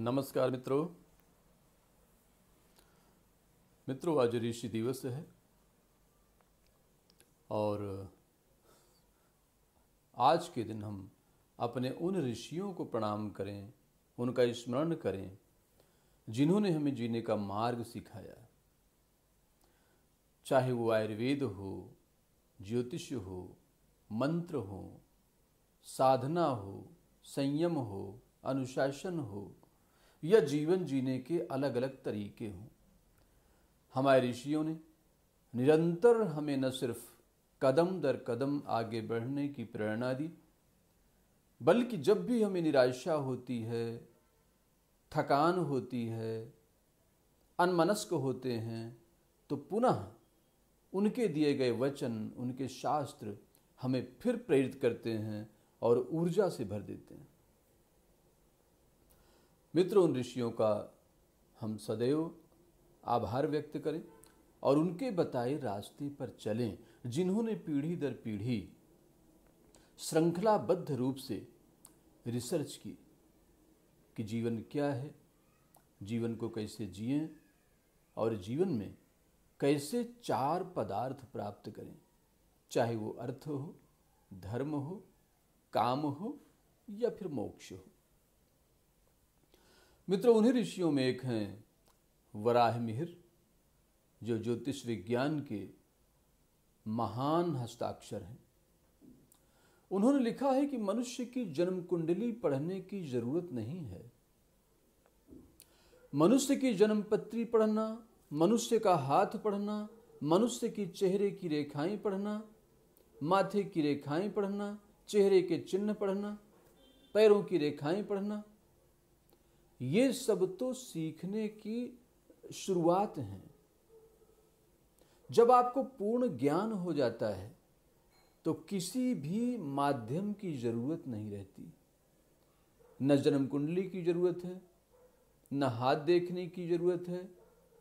नमस्कार मित्रों मित्रों आज ऋषि दिवस है और आज के दिन हम अपने उन ऋषियों को प्रणाम करें उनका स्मरण करें जिन्होंने हमें जीने का मार्ग सिखाया चाहे वो आयुर्वेद हो ज्योतिष हो मंत्र हो साधना हो संयम हो अनुशासन हो या जीवन जीने के अलग अलग तरीके हों हमारे ऋषियों ने निरंतर हमें न सिर्फ कदम दर कदम आगे बढ़ने की प्रेरणा दी बल्कि जब भी हमें निराशा होती है थकान होती है अनमनस्क होते हैं तो पुनः उनके दिए गए वचन उनके शास्त्र हमें फिर प्रेरित करते हैं और ऊर्जा से भर देते हैं मित्र उन ऋषियों का हम सदैव आभार व्यक्त करें और उनके बताए रास्ते पर चलें जिन्होंने पीढ़ी दर पीढ़ी श्रृंखलाबद्ध रूप से रिसर्च की कि जीवन क्या है जीवन को कैसे जिए और जीवन में कैसे चार पदार्थ प्राप्त करें चाहे वो अर्थ हो धर्म हो काम हो या फिर मोक्ष हो मित्र उन्हीं ऋषियों में एक हैं वराह मिहिर जो ज्योतिष विज्ञान के महान हस्ताक्षर हैं उन्होंने लिखा है कि मनुष्य की जन्म कुंडली पढ़ने की जरूरत नहीं है मनुष्य की जन्म पत्री पढ़ना मनुष्य का हाथ पढ़ना मनुष्य की चेहरे की रेखाएं पढ़ना माथे की रेखाएं पढ़ना चेहरे के चिन्ह पढ़ना पैरों की रेखाएं पढ़ना ये सब तो सीखने की शुरुआत है जब आपको पूर्ण ज्ञान हो जाता है तो किसी भी माध्यम की जरूरत नहीं रहती न जन्म कुंडली की जरूरत है न हाथ देखने की जरूरत है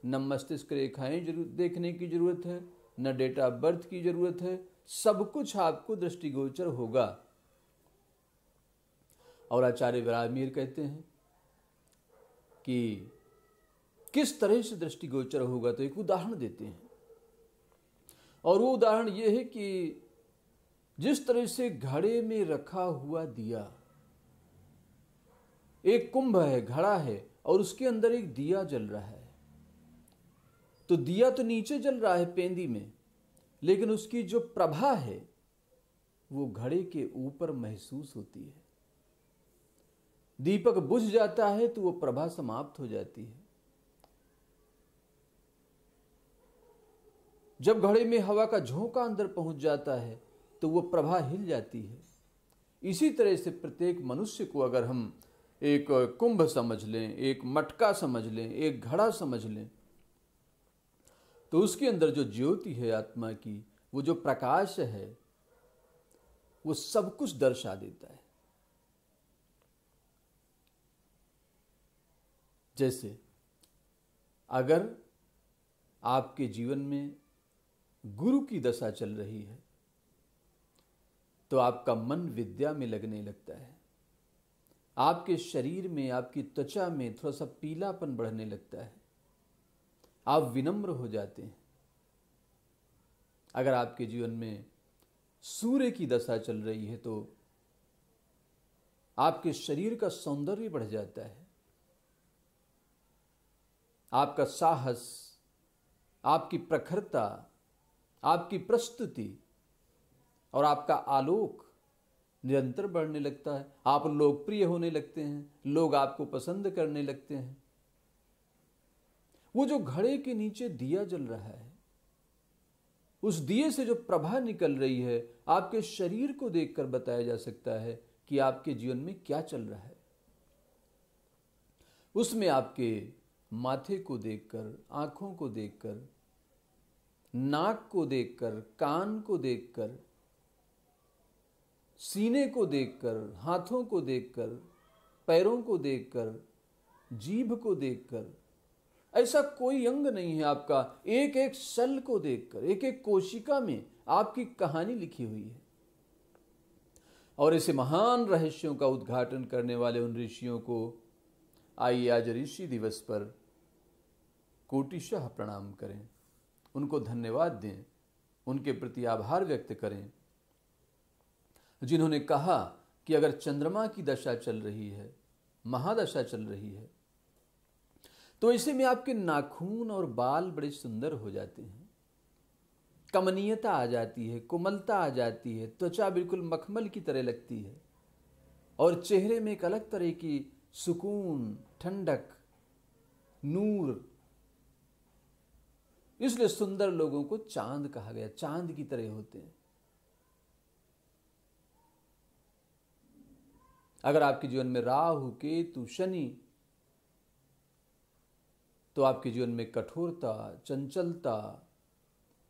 न मस्तिष्क रेखाएं देखने की जरूरत है न डेट ऑफ बर्थ की जरूरत है सब कुछ आपको दृष्टिगोचर होगा और आचार्य विराजमीर कहते हैं कि किस तरह से दृष्टिगोचर होगा तो एक उदाहरण देते हैं और वो उदाहरण ये है कि जिस तरह से घड़े में रखा हुआ दिया एक कुंभ है घड़ा है और उसके अंदर एक दिया जल रहा है तो दिया तो नीचे जल रहा है पेंदी में लेकिन उसकी जो प्रभा है वो घड़े के ऊपर महसूस होती है दीपक बुझ जाता है तो वो प्रभा समाप्त हो जाती है जब घड़े में हवा का झोंका अंदर पहुंच जाता है तो वो प्रभा हिल जाती है इसी तरह से प्रत्येक मनुष्य को अगर हम एक कुंभ समझ लें एक मटका समझ लें एक घड़ा समझ लें तो उसके अंदर जो ज्योति है आत्मा की वो जो प्रकाश है वो सब कुछ दर्शा देता है जैसे अगर आपके जीवन में गुरु की दशा चल रही है तो आपका मन विद्या में लगने लगता है आपके शरीर में आपकी त्वचा में थोड़ा सा पीलापन बढ़ने लगता है आप विनम्र हो जाते हैं अगर आपके जीवन में सूर्य की दशा चल रही है तो आपके शरीर का सौंदर्य बढ़ जाता है आपका साहस आपकी प्रखरता आपकी प्रस्तुति और आपका आलोक निरंतर बढ़ने लगता है आप लोकप्रिय होने लगते हैं लोग आपको पसंद करने लगते हैं वो जो घड़े के नीचे दिया जल रहा है उस दिए से जो प्रभा निकल रही है आपके शरीर को देखकर बताया जा सकता है कि आपके जीवन में क्या चल रहा है उसमें आपके माथे को देखकर आंखों को देखकर नाक को देखकर कान को देखकर सीने को देखकर हाथों को देखकर पैरों को देखकर जीभ को देखकर ऐसा कोई अंग नहीं है आपका एक एक सेल को देखकर एक एक कोशिका में आपकी कहानी लिखी हुई है और ऐसे महान रहस्यों का उद्घाटन करने वाले उन ऋषियों को आइए आज ऋषि दिवस पर कोटिशाह प्रणाम करें उनको धन्यवाद दें उनके प्रति आभार व्यक्त करें जिन्होंने कहा कि अगर चंद्रमा की दशा चल रही है महादशा चल रही है तो इसी में आपके नाखून और बाल बड़े सुंदर हो जाते हैं कमनीयता आ जाती है कोमलता आ जाती है त्वचा बिल्कुल मखमल की तरह लगती है और चेहरे में एक अलग तरह की सुकून ठंडक नूर इसलिए सुंदर लोगों को चांद कहा गया चांद की तरह होते हैं अगर आपके जीवन में राहु केतु शनि तो आपके जीवन में कठोरता चंचलता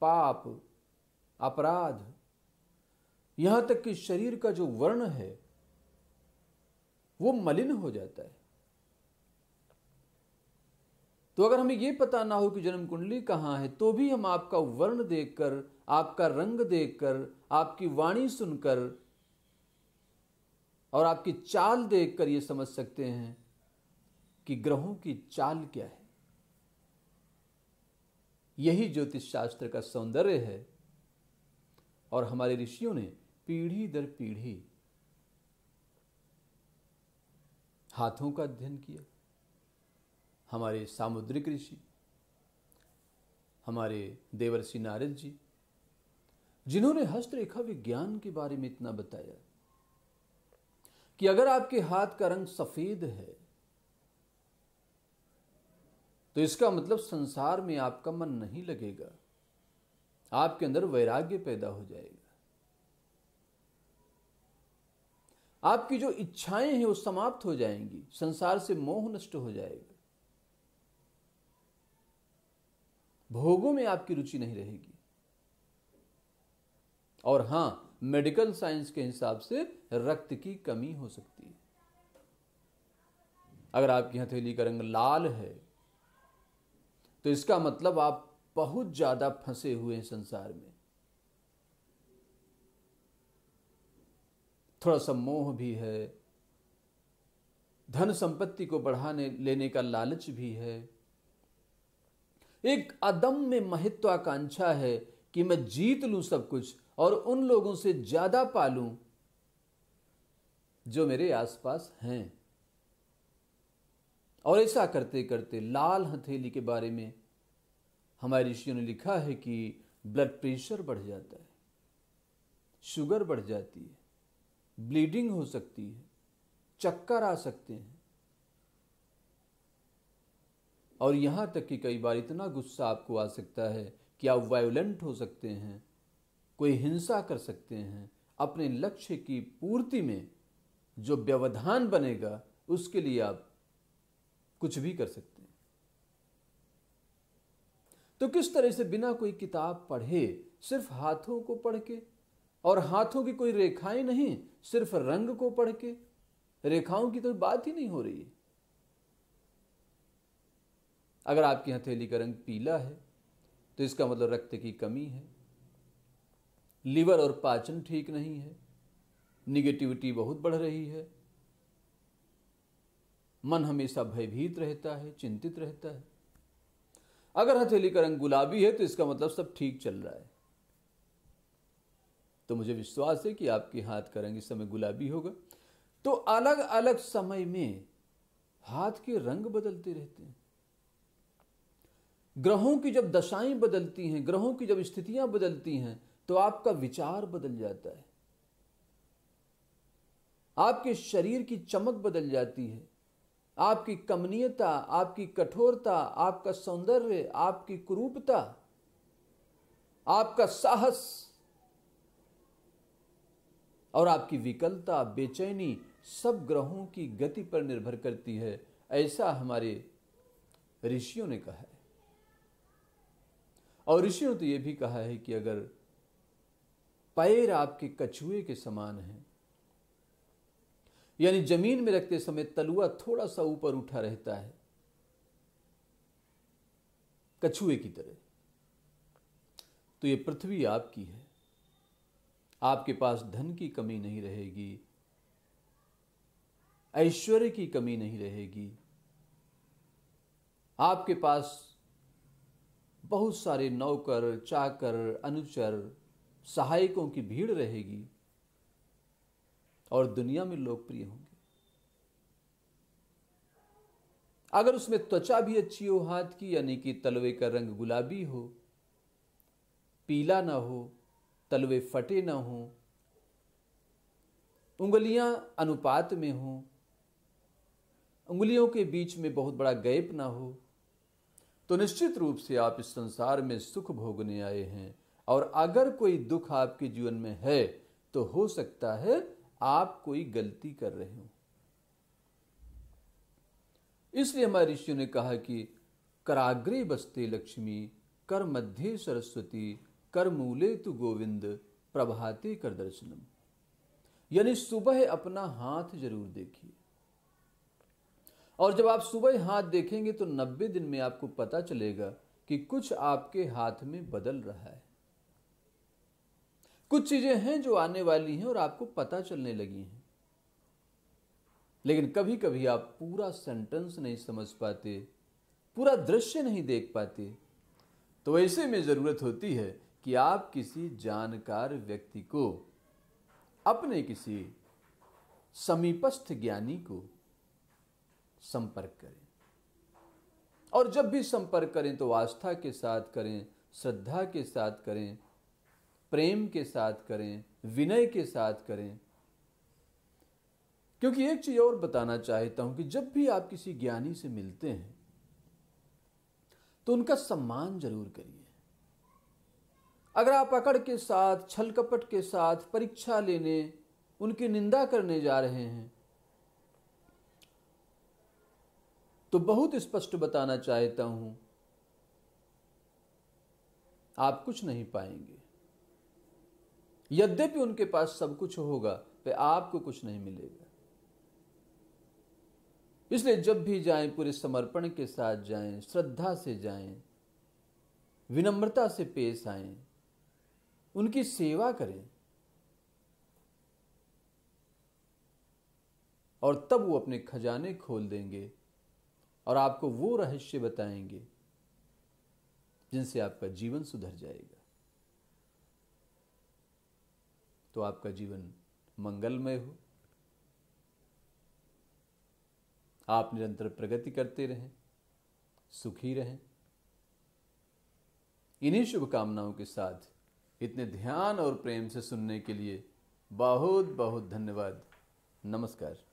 पाप अपराध यहां तक कि शरीर का जो वर्ण है वो मलिन हो जाता है तो अगर हमें ये पता ना हो कि जन्म कुंडली कहाँ है तो भी हम आपका वर्ण देखकर आपका रंग देखकर आपकी वाणी सुनकर और आपकी चाल देखकर ये समझ सकते हैं कि ग्रहों की चाल क्या है यही ज्योतिष शास्त्र का सौंदर्य है और हमारे ऋषियों ने पीढ़ी दर पीढ़ी हाथों का अध्ययन किया हमारे सामुद्रिक ऋषि हमारे देवर्षि नारद जी जिन्होंने हस्तरेखा विज्ञान के बारे में इतना बताया कि अगर आपके हाथ का रंग सफेद है तो इसका मतलब संसार में आपका मन नहीं लगेगा आपके अंदर वैराग्य पैदा हो जाएगा आपकी जो इच्छाएं हैं वो समाप्त हो जाएंगी संसार से मोह नष्ट हो जाएगा भोगों में आपकी रुचि नहीं रहेगी और हां मेडिकल साइंस के हिसाब से रक्त की कमी हो सकती है अगर आपकी हथेली का रंग लाल है तो इसका मतलब आप बहुत ज्यादा फंसे हुए हैं संसार में थोड़ा सा मोह भी है धन संपत्ति को बढ़ाने लेने का लालच भी है एक अदम्य महत्वाकांक्षा है कि मैं जीत लूं सब कुछ और उन लोगों से ज्यादा पालूं जो मेरे आसपास हैं और ऐसा करते करते लाल हथेली के बारे में हमारे ऋषियों ने लिखा है कि ब्लड प्रेशर बढ़ जाता है शुगर बढ़ जाती है ब्लीडिंग हो सकती है चक्कर आ सकते हैं और यहाँ तक कि कई बार इतना गुस्सा आपको आ सकता है कि आप वायोलेंट हो सकते हैं कोई हिंसा कर सकते हैं अपने लक्ष्य की पूर्ति में जो व्यवधान बनेगा उसके लिए आप कुछ भी कर सकते हैं तो किस तरह से बिना कोई किताब पढ़े सिर्फ हाथों को पढ़ के और हाथों की कोई रेखाएं नहीं सिर्फ रंग को पढ़ के रेखाओं की तो बात ही नहीं हो रही है अगर आपकी हथेली का रंग पीला है तो इसका मतलब रक्त की कमी है लीवर और पाचन ठीक नहीं है निगेटिविटी बहुत बढ़ रही है मन हमेशा भयभीत रहता है चिंतित रहता है अगर हथेली का रंग गुलाबी है तो इसका मतलब सब ठीक चल रहा है तो मुझे विश्वास है कि आपके हाथ का रंग इस समय गुलाबी होगा तो अलग अलग समय में हाथ के रंग बदलते रहते हैं ग्रहों की जब दशाएं बदलती हैं ग्रहों की जब स्थितियां बदलती हैं तो आपका विचार बदल जाता है आपके शरीर की चमक बदल जाती है आपकी कमनीयता आपकी कठोरता आपका सौंदर्य आपकी कुरूपता आपका साहस और आपकी विकलता बेचैनी सब ग्रहों की गति पर निर्भर करती है ऐसा हमारे ऋषियों ने कहा है और ऋषियों तो ये भी कहा है कि अगर पैर आपके कछुए के समान है यानी जमीन में रखते समय तलुआ थोड़ा सा ऊपर उठा रहता है कछुए की तरह तो ये पृथ्वी आपकी है आपके पास धन की कमी नहीं रहेगी ऐश्वर्य की कमी नहीं रहेगी आपके पास बहुत सारे नौकर चाकर अनुचर सहायकों की भीड़ रहेगी और दुनिया में लोकप्रिय होंगे अगर उसमें त्वचा भी अच्छी हो हाथ की यानी कि तलवे का रंग गुलाबी हो पीला ना हो तलवे फटे ना हो उंगलियां अनुपात में हों उंगलियों के बीच में बहुत बड़ा गैप ना हो तो निश्चित रूप से आप इस संसार में सुख भोगने आए हैं और अगर कोई दुख आपके जीवन में है तो हो सकता है आप कोई गलती कर रहे हो इसलिए हमारे ऋषियों ने कहा कि कराग्रे बसते लक्ष्मी कर मध्य सरस्वती कर मूले तु गोविंद प्रभाते कर दर्शनम यानी सुबह अपना हाथ जरूर देखिए और जब आप सुबह हाथ देखेंगे तो 90 दिन में आपको पता चलेगा कि कुछ आपके हाथ में बदल रहा है कुछ चीजें हैं जो आने वाली हैं और आपको पता चलने लगी हैं लेकिन कभी कभी आप पूरा सेंटेंस नहीं समझ पाते पूरा दृश्य नहीं देख पाते तो ऐसे में ज़रूरत होती है कि आप किसी जानकार व्यक्ति को अपने किसी समीपस्थ ज्ञानी को संपर्क करें और जब भी संपर्क करें तो आस्था के साथ करें श्रद्धा के साथ करें प्रेम के साथ करें विनय के साथ करें क्योंकि एक चीज और बताना चाहता हूं कि जब भी आप किसी ज्ञानी से मिलते हैं तो उनका सम्मान जरूर करिए अगर आप अकड़ के साथ छल कपट के साथ परीक्षा लेने उनकी निंदा करने जा रहे हैं तो बहुत स्पष्ट बताना चाहता हूं आप कुछ नहीं पाएंगे यद्यपि उनके पास सब कुछ होगा पर आपको कुछ नहीं मिलेगा इसलिए जब भी जाएं पूरे समर्पण के साथ जाएं श्रद्धा से जाएं विनम्रता से पेश आएं उनकी सेवा करें और तब वो अपने खजाने खोल देंगे और आपको वो रहस्य बताएंगे जिनसे आपका जीवन सुधर जाएगा तो आपका जीवन मंगलमय हो आप निरंतर प्रगति करते रहें सुखी रहें इन्हीं शुभकामनाओं के साथ इतने ध्यान और प्रेम से सुनने के लिए बहुत बहुत धन्यवाद नमस्कार